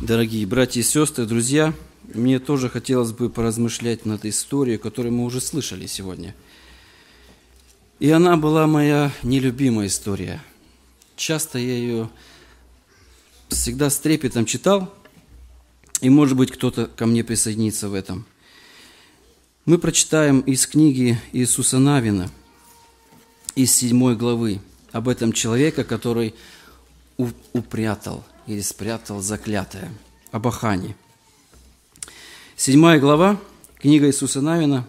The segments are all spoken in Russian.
Дорогие братья и сестры, друзья, мне тоже хотелось бы поразмышлять над историей, которую мы уже слышали сегодня. И она была моя нелюбимая история. Часто я ее всегда с трепетом читал, и, может быть, кто-то ко мне присоединится в этом. Мы прочитаем из книги Иисуса Навина, из седьмой главы, об этом человека, который упрятал – или спрятал заклятое. Об Ахане. Седьмая глава, книга Иисуса Навина,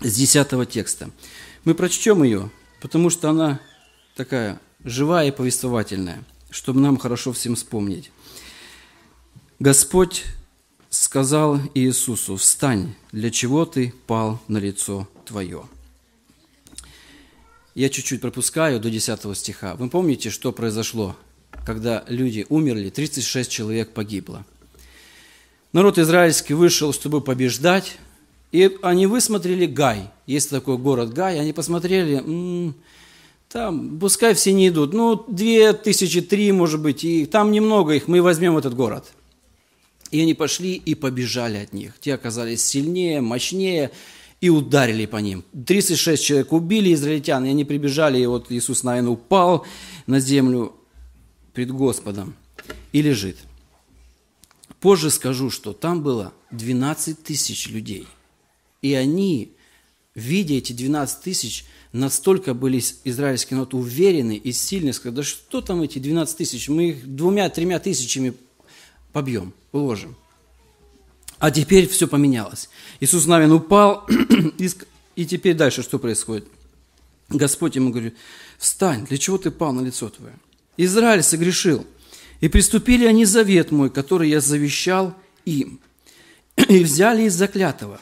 с десятого текста. Мы прочтем ее, потому что она такая живая и повествовательная, чтобы нам хорошо всем вспомнить. Господь сказал Иисусу, «Встань, для чего ты пал на лицо твое?» Я чуть-чуть пропускаю до 10 стиха. Вы помните, что произошло когда люди умерли, 36 человек погибло. Народ израильский вышел, чтобы побеждать, и они высмотрели Гай. Есть такой город Гай. Они посмотрели, м-м, там, пускай все не идут, ну, две тысячи, три, может быть, и там немного их, мы возьмем этот город. И они пошли и побежали от них. Те оказались сильнее, мощнее и ударили по ним. 36 человек убили израильтян, и они прибежали, и вот Иисус, наверное, упал на землю пред Господом и лежит. Позже скажу, что там было 12 тысяч людей. И они, видя эти 12 тысяч, настолько были израильские, народ уверены и сильны, сказали, да что там эти 12 тысяч, мы их двумя-тремя тысячами побьем, уложим. А теперь все поменялось. Иисус Навин упал, и теперь дальше что происходит? Господь ему говорит, встань, для чего ты пал на лицо твое? Израиль согрешил, и приступили они завет мой, который я завещал им, и взяли из заклятого,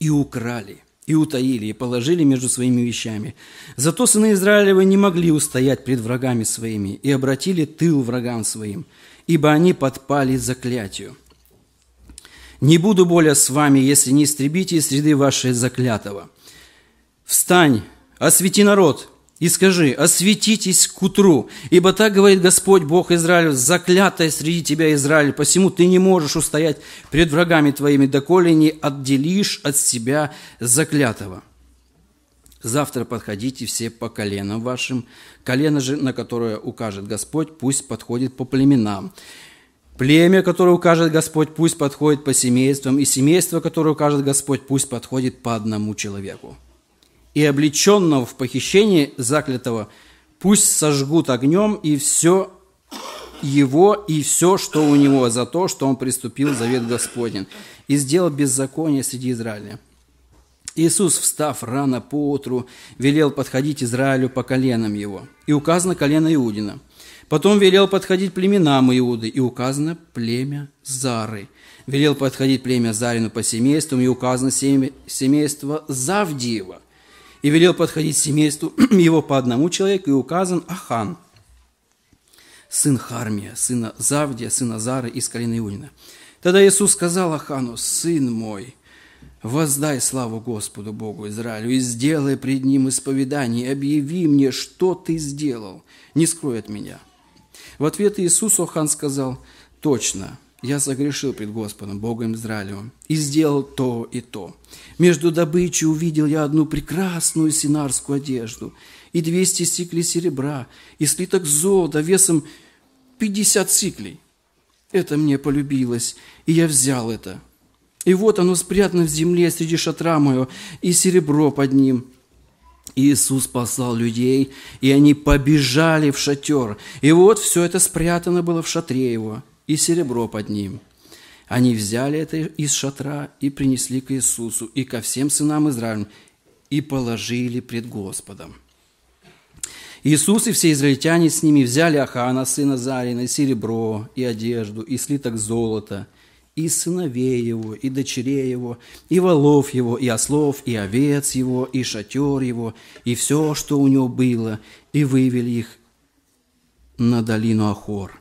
и украли, и утаили, и положили между своими вещами. Зато сыны Израилевы не могли устоять пред врагами своими, и обратили тыл врагам своим, ибо они подпали заклятию. Не буду более с вами, если не истребите из среды вашей заклятого. Встань, освети народ, и скажи, осветитесь к утру, ибо так говорит Господь Бог Израилю, заклятая среди тебя Израиль, посему ты не можешь устоять пред врагами твоими, доколе не отделишь от себя заклятого. Завтра подходите все по коленам вашим, колено же, на которое укажет Господь, пусть подходит по племенам. Племя, которое укажет Господь, пусть подходит по семействам, и семейство, которое укажет Господь, пусть подходит по одному человеку и облеченного в похищение заклятого, пусть сожгут огнем и все его и все, что у него, за то, что он приступил завет Господень и сделал беззаконие среди Израиля. Иисус, встав рано по утру, велел подходить Израилю по коленам его, и указано колено Иудина. Потом велел подходить племенам Иуды, и указано племя Зары. Велел подходить племя Зарину по семействам, и указано семейство Завдиева – и велел подходить семейству его по одному человеку, и указан Ахан, сын Хармия, сына Завдия, сына Зары из колена Иулина. Тогда Иисус сказал Ахану, «Сын мой, воздай славу Господу Богу Израилю и сделай пред Ним исповедание, объяви мне, что ты сделал, не скрой от меня». В ответ Иисус Ахан сказал, «Точно, я согрешил пред Господом, Богом Израилевым, и сделал то и то. Между добычей увидел я одну прекрасную синарскую одежду, и двести сиклей серебра, и слиток золота весом пятьдесят сиклей. Это мне полюбилось, и я взял это. И вот оно спрятано в земле среди шатра моего, и серебро под ним – Иисус послал людей, и они побежали в шатер. И вот все это спрятано было в шатре его и серебро под ним. Они взяли это из шатра и принесли к Иисусу и ко всем сынам Израилям и положили пред Господом. Иисус и все израильтяне с ними взяли Ахана, сына Зарина, и серебро, и одежду, и слиток золота, и сыновей его, и дочерей его, и волов его, и ослов, и овец его, и шатер его, и все, что у него было, и вывели их на долину Ахор.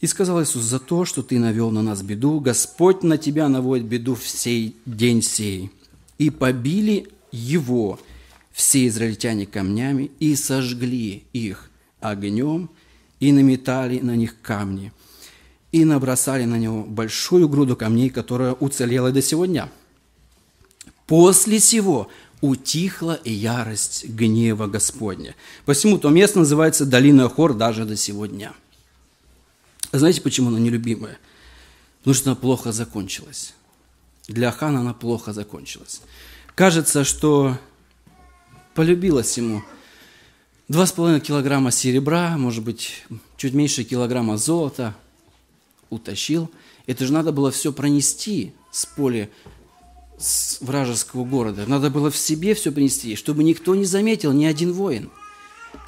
И сказал Иисус, за то, что ты навел на нас беду, Господь на тебя наводит беду в сей день сей. И побили его все израильтяне камнями и сожгли их огнем и наметали на них камни. И набросали на него большую груду камней, которая уцелела до сегодня. После сего утихла ярость гнева Господня. Посему то место называется долина Хор даже до сегодня. дня. Знаете, почему она нелюбимая? Потому что она плохо закончилась. Для хана она плохо закончилась. Кажется, что полюбилась ему. Два с половиной килограмма серебра, может быть, чуть меньше килограмма золота утащил. Это же надо было все пронести с поля с вражеского города. Надо было в себе все принести, чтобы никто не заметил, ни один воин –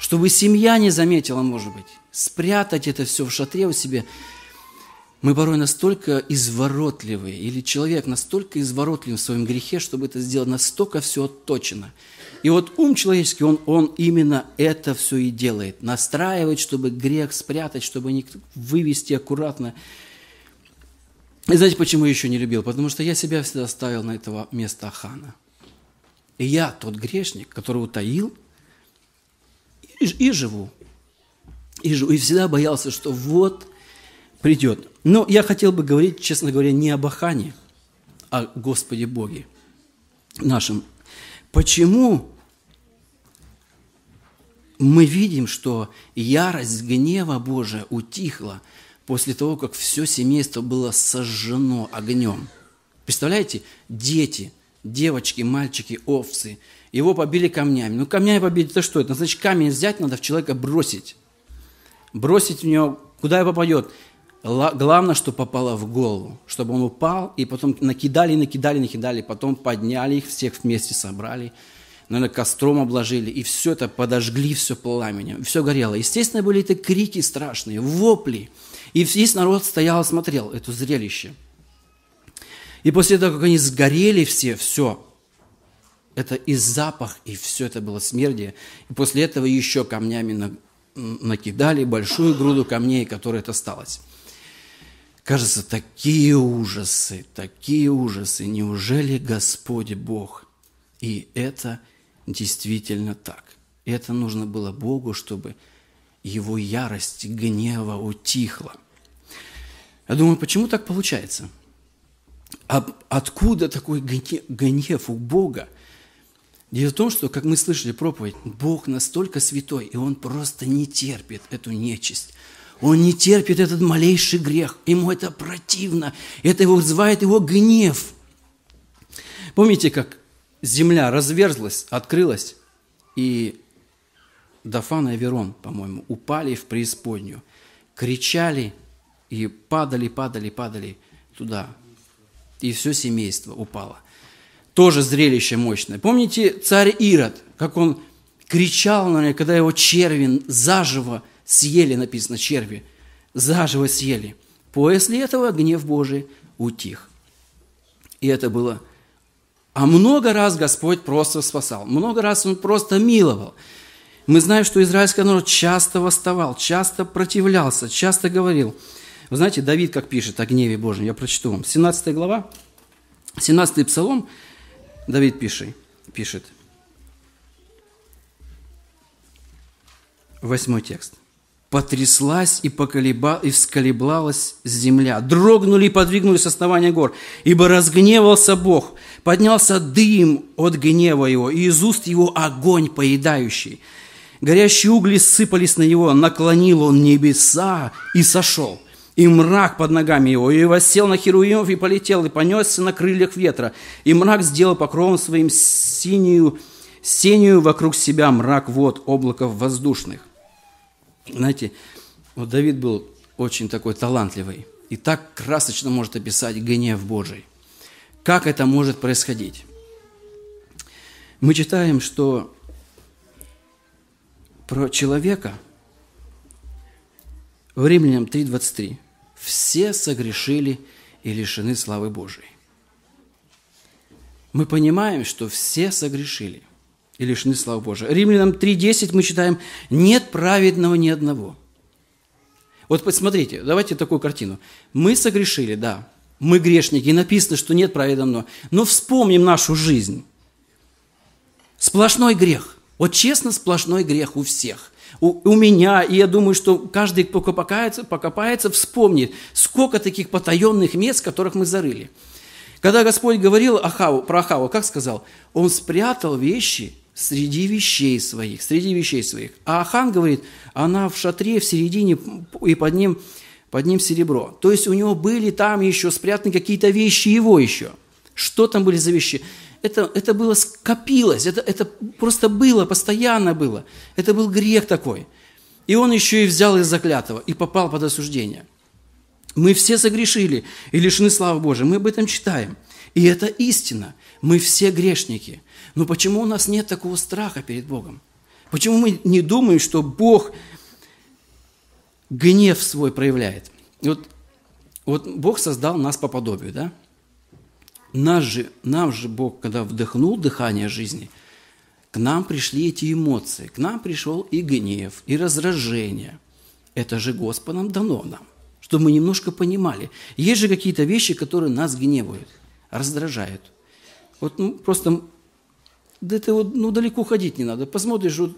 чтобы семья не заметила, может быть, спрятать это все в шатре у себя. Мы порой настолько изворотливы, или человек настолько изворотлив в своем грехе, чтобы это сделать, настолько все отточено. И вот ум человеческий, он, он именно это все и делает. Настраивает, чтобы грех спрятать, чтобы никто вывести аккуратно. И знаете, почему я еще не любил? Потому что я себя всегда ставил на этого места Ахана. И я тот грешник, который утаил – и, и живу. И, живу. и всегда боялся, что вот придет. Но я хотел бы говорить, честно говоря, не об Ахане, а о Господе Боге нашем. Почему мы видим, что ярость гнева Божия утихла после того, как все семейство было сожжено огнем? Представляете, дети, девочки, мальчики, овцы – его побили камнями. Ну, камнями побить, это что? Это значит, камень взять надо в человека бросить. Бросить в него, куда и попадет. Главное, что попало в голову, чтобы он упал, и потом накидали, накидали, накидали, потом подняли их, всех вместе собрали, наверное, костром обложили, и все это подожгли, все пламенем, все горело. Естественно, были это крики страшные, вопли, и весь народ стоял, смотрел это зрелище. И после того, как они сгорели все, все, это и запах, и все это было смердие. И после этого еще камнями на, накидали большую груду камней, которая это осталась. Кажется, такие ужасы, такие ужасы. Неужели Господь Бог? И это действительно так. Это нужно было Богу, чтобы его ярость гнева утихла. Я думаю, почему так получается? А откуда такой гнев у Бога? Дело в том, что, как мы слышали проповедь, Бог настолько святой, и Он просто не терпит эту нечисть. Он не терпит этот малейший грех. Ему это противно. Это его вызывает его гнев. Помните, как земля разверзлась, открылась, и Дафан и Верон, по-моему, упали в преисподнюю, кричали и падали, падали, падали туда. И все семейство упало – тоже зрелище мощное. Помните царь Ирод, как он кричал на когда его черви заживо съели, написано черви, заживо съели. После этого гнев Божий утих. И это было... А много раз Господь просто спасал, много раз Он просто миловал. Мы знаем, что израильский народ часто восставал, часто противлялся, часто говорил. Вы знаете, Давид как пишет о гневе Божьем, я прочту вам. 17 глава, 17 псалом, Давид пиши, пишет. Восьмой текст. «Потряслась и, поколеба, и всколеблалась земля, дрогнули и подвигнулись основания гор, ибо разгневался Бог, поднялся дым от гнева его, и из уст его огонь поедающий. Горящие угли сыпались на него, наклонил он небеса и сошел» и мрак под ногами его, и воссел на Херуимов и полетел, и понесся на крыльях ветра, и мрак сделал покровом своим синюю, синюю вокруг себя мрак вод облаков воздушных. Знаете, вот Давид был очень такой талантливый и так красочно может описать гнев Божий. Как это может происходить? Мы читаем, что про человека – в Римлянам 3.23. «Все согрешили и лишены славы Божией». Мы понимаем, что все согрешили и лишены славы Божией. Римлянам 3.10 мы читаем «Нет праведного ни одного». Вот посмотрите, давайте такую картину. Мы согрешили, да, мы грешники, и написано, что нет праведного, но вспомним нашу жизнь. Сплошной грех. Вот честно, сплошной грех у всех у, у меня, и я думаю, что каждый, кто покопается, покопается, вспомнит, сколько таких потаенных мест, которых мы зарыли. Когда Господь говорил Ахаву, про Ахава, как сказал? Он спрятал вещи среди вещей своих, среди вещей своих. А Ахан говорит, она в шатре, в середине, и под ним, под ним серебро. То есть у него были там еще спрятаны какие-то вещи его еще. Что там были за вещи? это, это было скопилось, это, это просто было, постоянно было. Это был грех такой. И он еще и взял из заклятого и попал под осуждение. Мы все согрешили и лишены славы Божией. Мы об этом читаем. И это истина. Мы все грешники. Но почему у нас нет такого страха перед Богом? Почему мы не думаем, что Бог гнев свой проявляет? вот, вот Бог создал нас по подобию, да? Нас же, нам же Бог, когда вдохнул дыхание жизни, к нам пришли эти эмоции, к нам пришел и гнев, и раздражение. Это же Господом дано нам, чтобы мы немножко понимали. Есть же какие-то вещи, которые нас гневают, раздражают. Вот ну, просто, да ты вот, ну далеко ходить не надо. Посмотришь, вот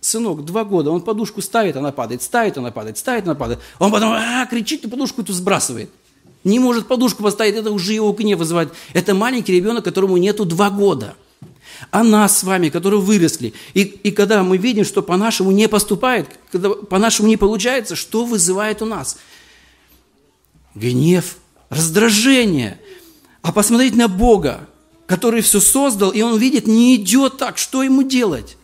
сынок, два года, он подушку ставит, она падает, ставит, она падает, ставит, она падает. Он потом а, кричит и подушку эту сбрасывает – не может подушку поставить, это уже его гнев вызывает. Это маленький ребенок, которому нету два года. А нас с вами, которые выросли. И, и когда мы видим, что по-нашему не поступает, когда по-нашему не получается, что вызывает у нас? Гнев, раздражение. А посмотреть на Бога, который все создал, и он видит, не идет так, что ему делать?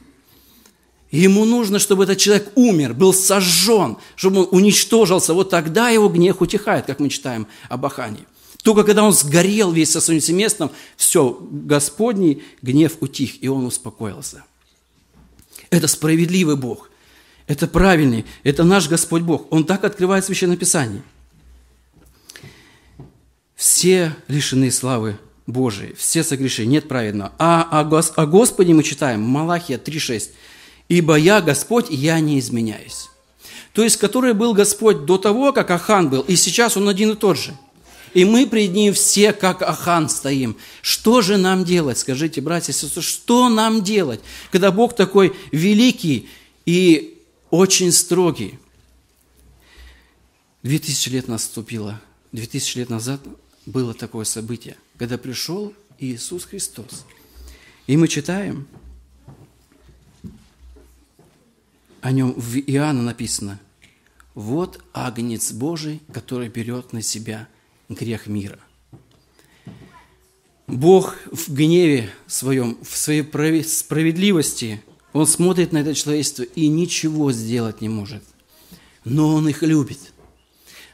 Ему нужно, чтобы этот человек умер, был сожжен, чтобы он уничтожился. Вот тогда его гнев утихает, как мы читаем об Ахании. Только когда он сгорел весь со своим семейством, все, Господний гнев утих, и он успокоился. Это справедливый Бог, это правильный, это наш Господь Бог. Он так открывает Священное Писание. Все лишены славы Божией, все согрешили, нет праведного. А о, Гос- о Господе мы читаем, Малахия 3,6 ибо я Господь, и я не изменяюсь. То есть, который был Господь до того, как Ахан был, и сейчас он один и тот же. И мы пред ним все, как Ахан, стоим. Что же нам делать, скажите, братья и сестры, что нам делать, когда Бог такой великий и очень строгий? Две тысячи лет наступило, две тысячи лет назад было такое событие, когда пришел Иисус Христос. И мы читаем – о нем в Иоанна написано, «Вот агнец Божий, который берет на себя грех мира». Бог в гневе своем, в своей справедливости, Он смотрит на это человечество и ничего сделать не может. Но Он их любит.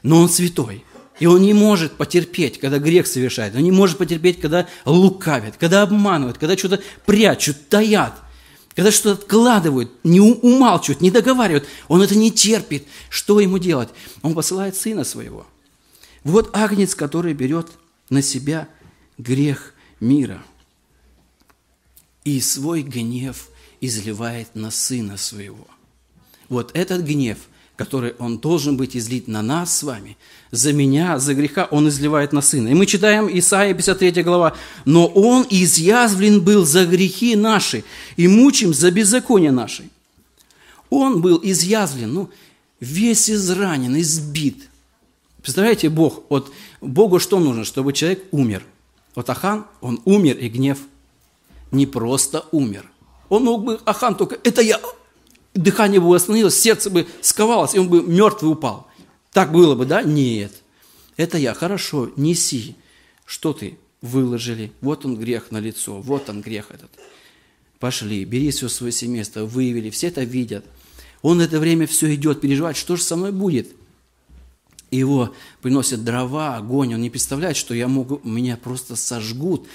Но Он святой. И он не может потерпеть, когда грех совершает. Он не может потерпеть, когда лукавят, когда обманывают, когда что-то прячут, таят когда что-то откладывают, не умалчивают, не договаривают, он это не терпит. Что ему делать? Он посылает сына своего. Вот агнец, который берет на себя грех мира и свой гнев изливает на сына своего. Вот этот гнев – который Он должен быть излит на нас с вами, за меня, за греха, Он изливает на Сына. И мы читаем Исаия 53 глава. «Но Он изъязвлен был за грехи наши и мучим за беззаконие наши». Он был изъязвлен, ну, весь изранен, избит. Представляете, Бог, вот Богу что нужно, чтобы человек умер? Вот Ахан, он умер, и гнев не просто умер. Он мог бы, Ахан, только это я дыхание бы остановилось, сердце бы сковалось, и он бы мертвый упал. Так было бы, да? Нет. Это я. Хорошо, неси. Что ты? Выложили. Вот он грех на лицо. Вот он грех этот. Пошли, бери все свое семейство, выявили, все это видят. Он это время все идет переживать, что же со мной будет? его приносят дрова, огонь, он не представляет, что я могу, меня просто сожгут.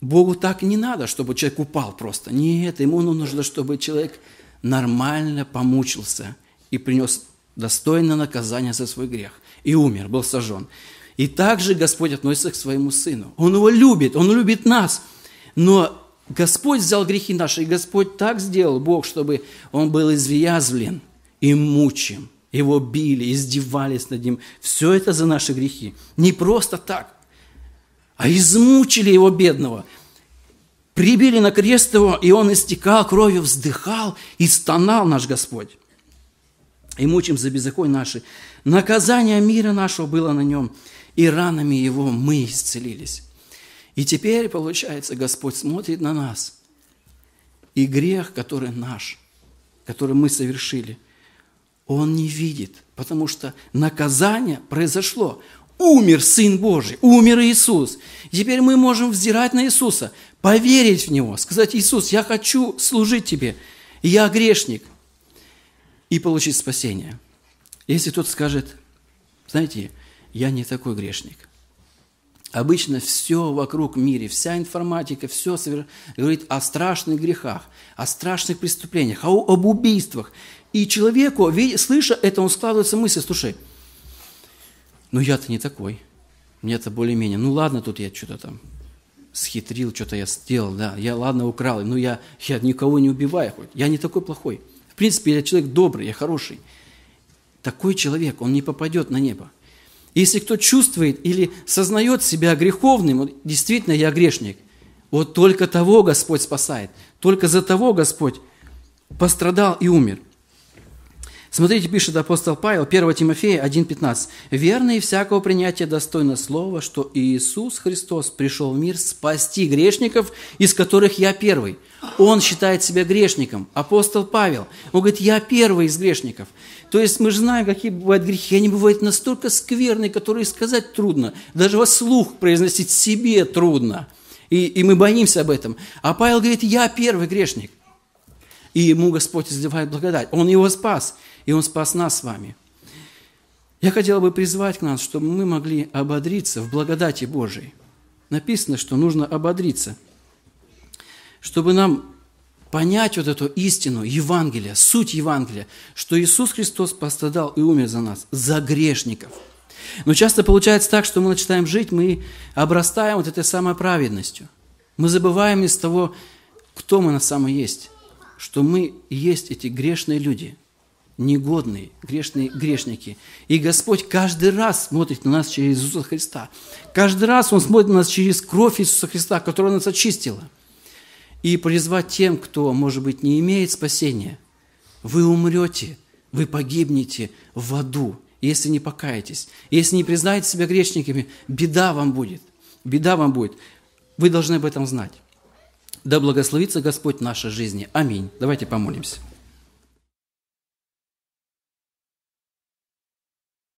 Богу так не надо, чтобы человек упал просто. Нет, ему нужно, чтобы человек нормально помучился и принес достойное наказание за свой грех. И умер, был сожжен. И также Господь относится к своему Сыну. Он его любит, Он любит нас. Но Господь взял грехи наши, и Господь так сделал, Бог, чтобы он был изъязвлен и мучим. Его били, издевались над ним. Все это за наши грехи. Не просто так, а измучили его бедного – прибили на крест его, и он истекал кровью, вздыхал и стонал наш Господь. И мучим за беззаконие наши. Наказание мира нашего было на нем, и ранами его мы исцелились. И теперь, получается, Господь смотрит на нас. И грех, который наш, который мы совершили, Он не видит, потому что наказание произошло. Умер Сын Божий, умер Иисус. Теперь мы можем взирать на Иисуса, поверить в Него, сказать, Иисус, я хочу служить Тебе, я грешник, и получить спасение. Если тот скажет, знаете, я не такой грешник. Обычно все вокруг мире, вся информатика, все говорит о страшных грехах, о страшных преступлениях, о, об убийствах. И человеку, слыша это, он складывается мысль, слушай, но «Ну, я-то не такой. мне это более-менее. Ну ладно, тут я что-то там схитрил, что-то я сделал, да. Я, ладно, украл. но ну, я, я никого не убиваю хоть. Я не такой плохой. В принципе, я человек добрый, я хороший. Такой человек, он не попадет на небо. Если кто чувствует или сознает себя греховным, вот, действительно, я грешник, вот только того Господь спасает. Только за того Господь пострадал и умер – Смотрите, пишет апостол Павел, 1 Тимофея 1,15. «Верно всякого принятия достойно слова, что Иисус Христос пришел в мир спасти грешников, из которых я первый». Он считает себя грешником. Апостол Павел. Он говорит, я первый из грешников. То есть мы же знаем, какие бывают грехи. Они бывают настолько скверные, которые сказать трудно. Даже во слух произносить себе трудно. И, и мы боимся об этом. А Павел говорит, я первый грешник – и ему Господь изливает благодать. Он его спас, и он спас нас с вами. Я хотел бы призвать к нам, чтобы мы могли ободриться в благодати Божией. Написано, что нужно ободриться, чтобы нам понять вот эту истину Евангелия, суть Евангелия, что Иисус Христос пострадал и умер за нас, за грешников. Но часто получается так, что мы начинаем жить, мы обрастаем вот этой самой праведностью. Мы забываем из того, кто мы на самом есть что мы есть эти грешные люди, негодные, грешные грешники. И Господь каждый раз смотрит на нас через Иисуса Христа. Каждый раз Он смотрит на нас через кровь Иисуса Христа, которая нас очистила. И призвать тем, кто, может быть, не имеет спасения, вы умрете, вы погибнете в аду, если не покаетесь. Если не признаете себя грешниками, беда вам будет. Беда вам будет. Вы должны об этом знать. Да благословится Господь нашей жизни. Аминь. Давайте помолимся.